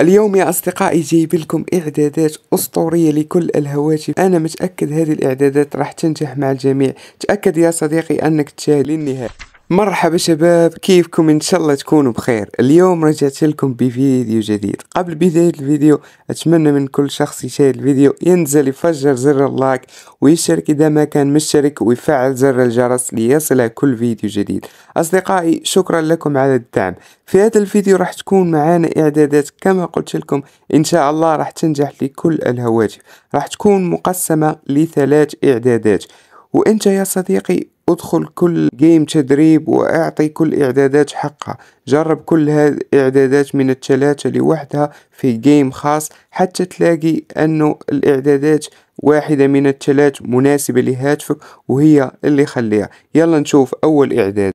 اليوم يا أصدقائي جايب لكم إعدادات أسطورية لكل الهواتف أنا متأكد هذه الإعدادات راح تنجح مع الجميع تأكد يا صديقي أنك تشاهد للنهاية مرحبا شباب كيفكم ان شاء الله تكونوا بخير اليوم رجعت لكم بفيديو جديد قبل بداية الفيديو اتمنى من كل شخص يشاهد الفيديو ينزل يفجر زر اللايك ويشترك اذا ما كان مشترك ويفعل زر الجرس ليصل كل فيديو جديد اصدقائي شكرا لكم على الدعم في هذا الفيديو راح تكون معانا اعدادات كما قلت لكم ان شاء الله راح تنجح لكل الهواتف راح تكون مقسمة لثلاث اعدادات وانت يا صديقي ادخل كل جيم تدريب واعطي كل اعدادات حقها جرب كل هذه الاعدادات من الثلاثة لوحدها في جيم خاص حتى تلاقي انه الاعدادات واحدة من الثلاث مناسبة لهاتفك وهي اللي خليها يلا نشوف اول اعداد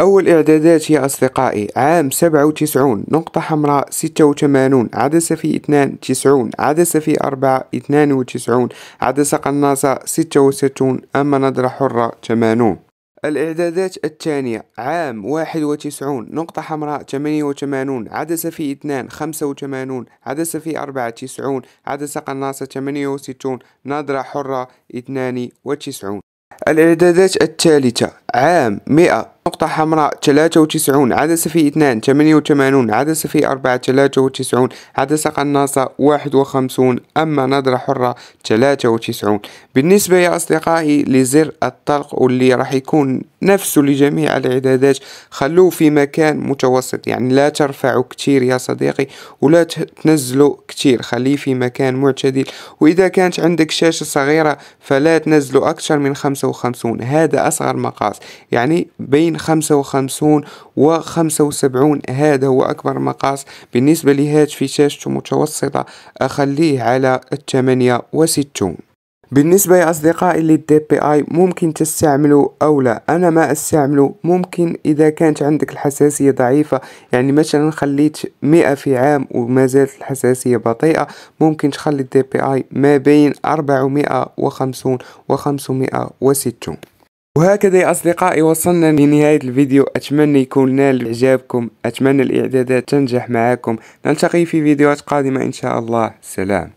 أول إعدادات يا أصدقائي عام سبعة وتسعون نقطة حمراء ستة وثمانون عدسة في اثنان تسعون عدسة في أربعة اثنان وتسعون عدسة قناصة ستة وستون أما نظرة حرة تمانون الإعدادات الثانية عام واحد وتسعون نقطة حمراء ثمانية وثمانون عدسة في اثنان خمسة وثمانون عدسة في أربعة تسعون عدسة قناصة ثمانية وستون نظرة حرة اثنان وتسعون الإعدادات الثالثة عام مئة نقطة حمراء ثلاثة وتسعون عدسة في اثنان ثمانية وثمانون عدسة في أربعة ثلاثة وتسعون عدسة قناصة واحد وخمسون أما نظرة حرة ثلاثة وتسعون بالنسبة يا أصدقائي لزر الطلق واللي راح يكون نفسه لجميع الإعدادات خلوه في مكان متوسط يعني لا ترفعه كتير يا صديقي ولا تنزله كتير خليه في مكان معتدل وإذا كانت عندك شاشة صغيرة فلا تنزله أكثر من خمسة وخمسون هذا أصغر مقاس يعني بين 55 و 75 هذا هو أكبر مقاس بالنسبة لهاتف في شاشته متوسطة أخليه على 68 بالنسبة يا أصدقائي للدي بي آي ممكن تستعمله أو لا أنا ما استعمله ممكن إذا كانت عندك الحساسية ضعيفة يعني مثلا خليت مئة في عام وما زالت الحساسية بطيئة ممكن تخلي الدي بي آي ما بين أربعمائة وخمسون وخمسمائة وستون وهكذا يا أصدقائي وصلنا لنهاية الفيديو أتمنى يكون نال إعجابكم أتمنى الإعدادات تنجح معكم نلتقي في فيديوهات قادمة إن شاء الله سلام